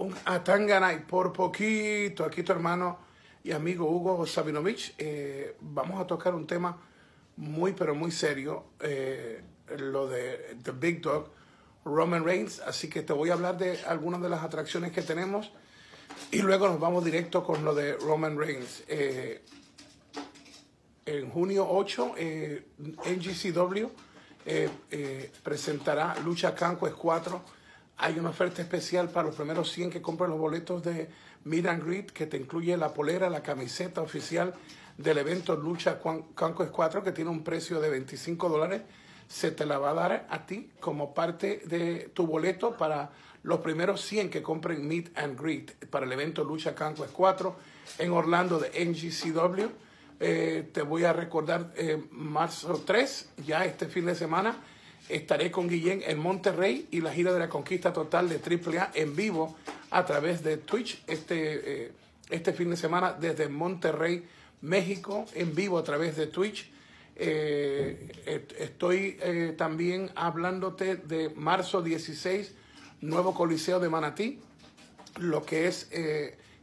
un Atangana por poquito, aquí tu hermano y amigo Hugo Sabinovich, eh, vamos a tocar un tema muy pero muy serio, eh, lo de The Big Dog, Roman Reigns, así que te voy a hablar de algunas de las atracciones que tenemos y luego nos vamos directo con lo de Roman Reigns. Eh, en junio 8, NGCW presentará Lucha Canco 4 hay una oferta especial para los primeros 100 que compren los boletos de Meet and Greet, que te incluye la polera, la camiseta oficial del evento Lucha Canco 4, que tiene un precio de 25 dólares. Se te la va a dar a ti como parte de tu boleto para los primeros 100 que compren Meet and Greet para el evento Lucha Canco 4 en Orlando de NGCW. Eh, te voy a recordar eh, marzo 3, ya este fin de semana estaré con Guillén en Monterrey y la gira de la conquista total de AAA en vivo a través de Twitch este, eh, este fin de semana desde Monterrey, México, en vivo a través de Twitch. Eh, estoy eh, también hablándote de marzo 16, nuevo Coliseo de Manatí, lo que es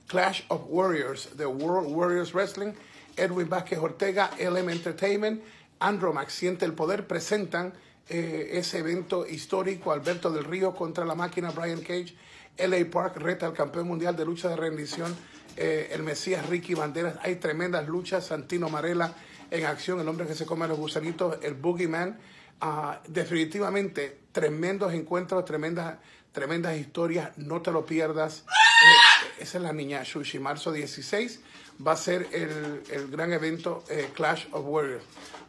Clash of Warriors, The World Warriors Wrestling, Edwin Vázquez Ortega, LM Entertainment, Andromax, Siente el Poder, presentan eh, ese evento histórico, Alberto del Río contra la máquina Brian Cage, LA Park reta al campeón mundial de lucha de rendición, eh, el Mesías Ricky Banderas, hay tremendas luchas, Santino Marella en acción, el hombre que se come los gusanitos, el Boogeyman, ah, definitivamente tremendos encuentros, tremendas, tremendas historias, no te lo pierdas. Eh, esa es la niña Shushi. marzo 16 va a ser el, el gran evento Clash of Warriors.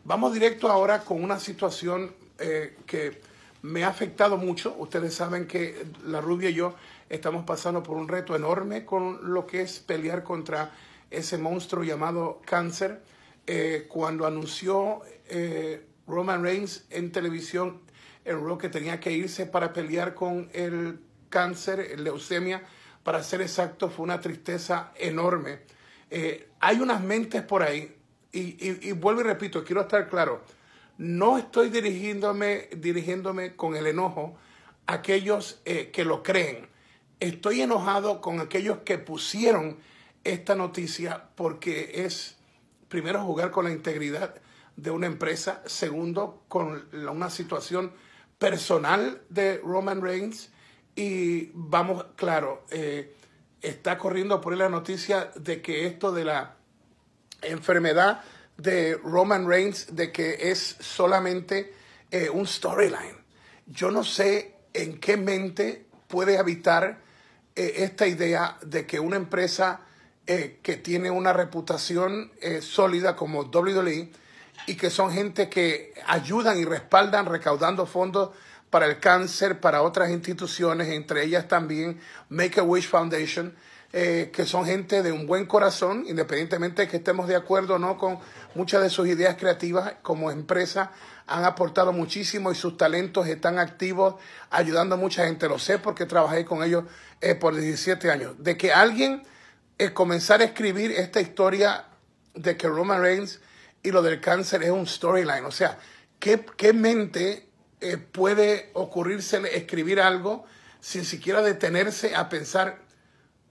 Vamos directo ahora con una situación eh, que me ha afectado mucho. Ustedes saben que la rubia y yo estamos pasando por un reto enorme con lo que es pelear contra ese monstruo llamado cáncer. Eh, cuando anunció eh, Roman Reigns en televisión el que tenía que irse para pelear con el cáncer, leucemia, para ser exacto, fue una tristeza enorme. hay unas mentes por ahí, y, y vuelvo y repito, quiero estar claro, no estoy dirigiéndome, dirigiéndome con el enojo a aquellos eh, que lo creen. Estoy enojado con aquellos que pusieron esta noticia porque es, primero, jugar con la integridad de una empresa, segundo, con una situación personal de Roman Reigns y vamos, claro, eh, está corriendo por ahí la noticia de que esto de la enfermedad de Roman Reigns de que es solamente eh, un storyline. Yo no sé en qué mente puede habitar eh, esta idea de que una empresa eh, que tiene una reputación sólida como WWE y que son gente que ayudan y respaldan recaudando fondos para el cáncer, para otras instituciones, entre ellas también Make a Wish Foundation, eh, que son gente de un buen corazón, independientemente de que estemos de acuerdo o no con muchas de sus ideas creativas como empresa, han aportado muchísimo y sus talentos están activos, ayudando a mucha gente. Lo sé porque trabajé con ellos eh, por 17 años. De que alguien eh, comenzara a escribir esta historia de que Roman Reigns y lo del cáncer es un storyline. O sea, ¿qué, qué mente eh, puede ocurrirse escribir algo sin siquiera detenerse a pensar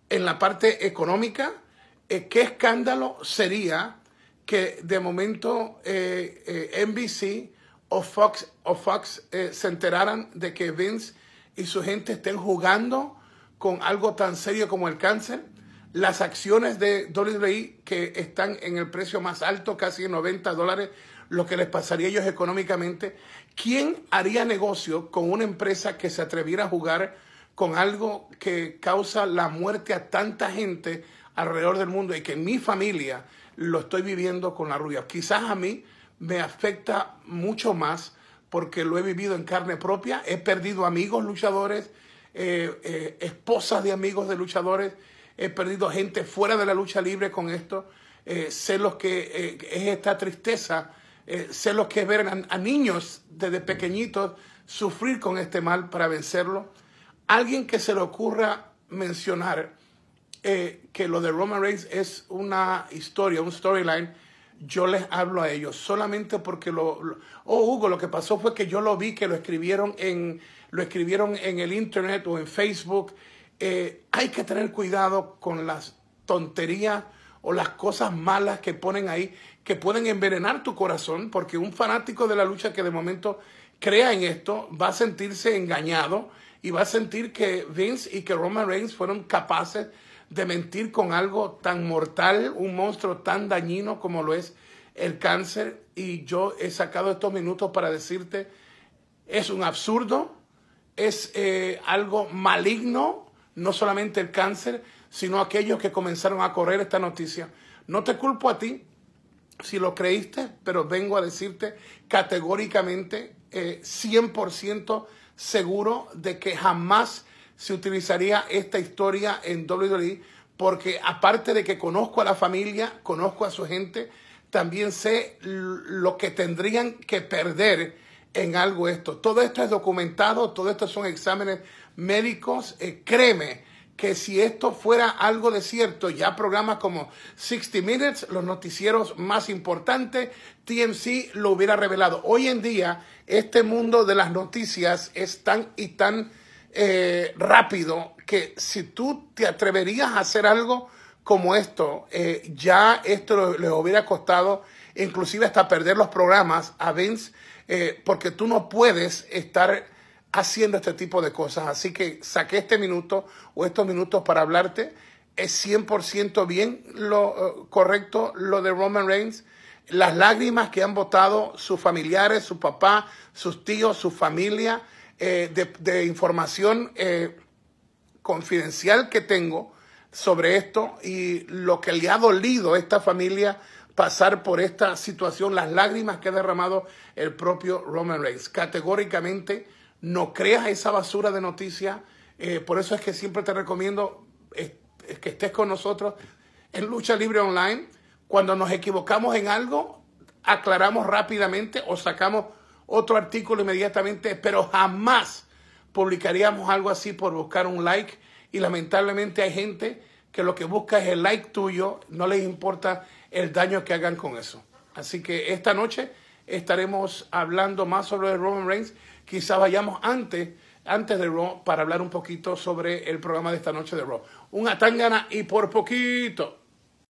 en la parte económica, eh, qué escándalo sería que de momento eh, eh, NBC o Fox, o Fox se enteraran de que Vince y su gente estén jugando con algo tan serio como el cáncer. Las acciones de WWE que están en el precio más alto, casi 90 dólares, lo que les pasaría a ellos económicamente. ¿Quién haría negocio con una empresa que se atreviera a jugar con algo que causa la muerte a tanta gente alrededor del mundo y que en mi familia lo estoy viviendo con la rubia. Quizás a mí me afecta mucho más porque lo he vivido en carne propia, he perdido amigos luchadores, eh, eh, esposas de amigos de luchadores, he perdido gente fuera de la lucha libre con esto, eh, sé lo que es esta tristeza, sé lo que es ver a niños desde pequeñitos sufrir con este mal para vencerlo. Alguien que se le ocurra mencionar eh, que lo de Roman Reigns es una historia, un storyline, yo les hablo a ellos solamente porque lo, oh Hugo lo que pasó fue que yo lo vi que lo escribieron en lo escribieron en el internet o en Facebook eh, hay que tener cuidado con las tonterías o las cosas malas que ponen ahí que pueden envenenar tu corazón porque un fanático de la lucha que de momento crea en esto, va a sentirse engañado y va a sentir que Vince y que Roman Reigns fueron capaces de mentir con algo tan mortal, un monstruo tan dañino como lo es el cáncer. Y yo he sacado estos minutos para decirte, es un absurdo, es eh, algo maligno, no solamente el cáncer, sino aquellos que comenzaron a correr esta noticia. No te culpo a ti si lo creíste, pero vengo a decirte categóricamente eh, 100% seguro de que jamás se utilizaría esta historia en WWE, porque aparte de que conozco a la familia, conozco a su gente, también sé lo que tendrían que perder en algo esto. Todo esto es documentado, todo esto son exámenes médicos. Eh, créeme que si esto fuera algo de cierto, ya programas como 60 Minutes, los noticieros más importantes, TMC lo hubiera revelado. Hoy en día, este mundo de las noticias es tan y tan eh, rápido que si tú te atreverías a hacer algo como esto, eh, ya esto le hubiera costado inclusive hasta perder los programas a Vince, eh, porque tú no puedes estar haciendo este tipo de cosas. Así que saqué este minuto o estos minutos para hablarte. Es 100% bien lo eh, correcto lo de Roman Reigns. Las lágrimas que han votado sus familiares, su papá, sus tíos, su familia, eh, de, información eh, confidencial que tengo sobre esto y lo que le ha dolido a esta familia pasar por esta situación, las lágrimas que ha derramado el propio Roman Reigns. Categóricamente no creas esa basura de noticias. Eh, por eso es que siempre te recomiendo que estés con nosotros en Lucha Libre Online. Cuando nos equivocamos en algo, aclaramos rápidamente o sacamos otro artículo inmediatamente, pero jamás publicaríamos algo así por buscar un like. Y lamentablemente hay gente que lo que busca es el like tuyo, no les importa el daño que hagan con eso. Así que esta noche estaremos hablando más sobre Roman Reigns quizá vayamos antes, antes de Raw para hablar un poquito sobre el programa de esta noche de Raw. Una tangana y por poquito